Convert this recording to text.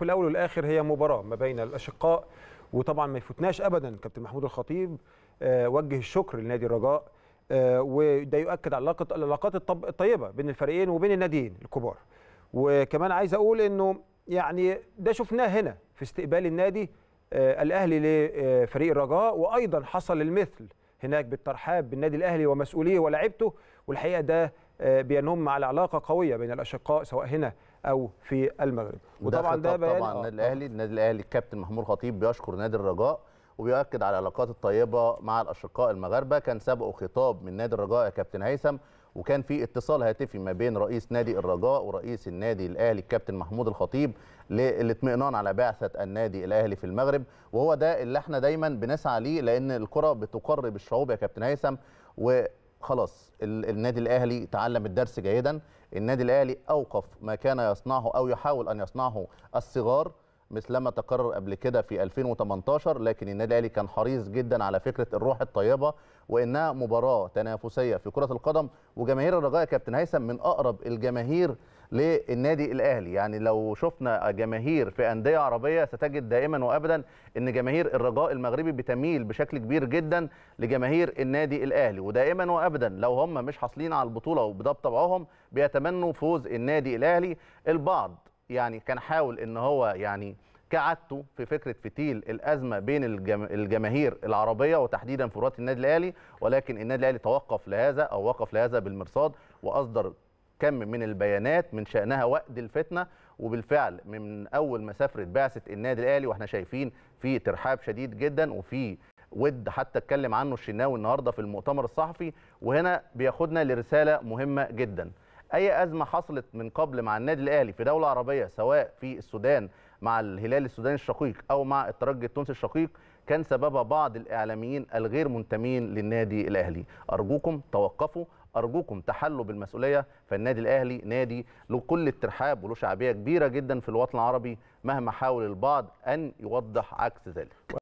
في الاول والاخر هي مباراه ما بين الاشقاء وطبعا ما يفوتناش ابدا كابتن محمود الخطيب آه، وجه الشكر لنادي الرجاء آه، وده يؤكد علاقه العلاقات الطيبه بين الفريقين وبين الناديين الكبار وكمان عايز اقول انه يعني ده شفناه هنا في استقبال النادي آه، الاهلي لفريق الرجاء وايضا حصل المثل هناك بالترحاب بالنادي الاهلي ومسؤوليه ولاعيبته والحقيقه ده آه، بينم على علاقه قويه بين الاشقاء سواء هنا او في المغرب وطبعا ده, طبعا النادي آه، الاهلي آه. النادي الاهلي الكابتن محمود خطيب بيشكر نادي الرجاء وبيؤكد على العلاقات الطيبه مع الاشقاء المغاربه كان سبقه خطاب من نادي الرجاء يا كابتن هيثم وكان في اتصال هاتفي ما بين رئيس نادي الرجاء ورئيس النادي الاهلي الكابتن محمود الخطيب للاطمئنان على بعثه النادي الاهلي في المغرب وهو ده اللي احنا دايما بنسعى ليه لان الكره بتقرب الشعوب يا كابتن هيثم و خلاص النادي الاهلي تعلم الدرس جيدا النادي الاهلي اوقف ما كان يصنعه او يحاول ان يصنعه الصغار مثلما تكرر قبل كده في 2018 لكن النادي الاهلي كان حريص جدا على فكره الروح الطيبه وانها مباراه تنافسيه في كره القدم وجماهير الرجاء كابتن هيثم من اقرب الجماهير للنادي الاهلي يعني لو شفنا جماهير في انديه عربيه ستجد دائما وابدا ان جماهير الرجاء المغربي بتميل بشكل كبير جدا لجماهير النادي الاهلي ودائما وابدا لو هم مش حاصلين على البطوله وده بطبعهم بيتمنوا فوز النادي الاهلي البعض يعني كان حاول ان هو يعني كعادته في فكره فتيل الازمه بين الجماهير العربيه وتحديدا فروات النادي الاهلي ولكن النادي الاهلي توقف لهذا او وقف لهذا بالمرصاد واصدر كم من البيانات من شأنها وقت الفتنة وبالفعل من أول ما سافرت بعثة النادي الأهلي وإحنا شايفين في ترحاب شديد جدا وفي ود حتى اتكلم عنه الشناوي النهاردة في المؤتمر الصحفي وهنا بياخدنا لرسالة مهمة جدا أي أزمة حصلت من قبل مع النادي الأهلي في دولة عربية سواء في السودان مع الهلال السوداني الشقيق او مع الترجي التونسي الشقيق كان سببها بعض الاعلاميين الغير منتمين للنادي الاهلي ارجوكم توقفوا ارجوكم تحلوا بالمسؤوليه فالنادي الاهلي نادي له كل الترحاب وله شعبيه كبيره جدا في الوطن العربي مهما حاول البعض ان يوضح عكس ذلك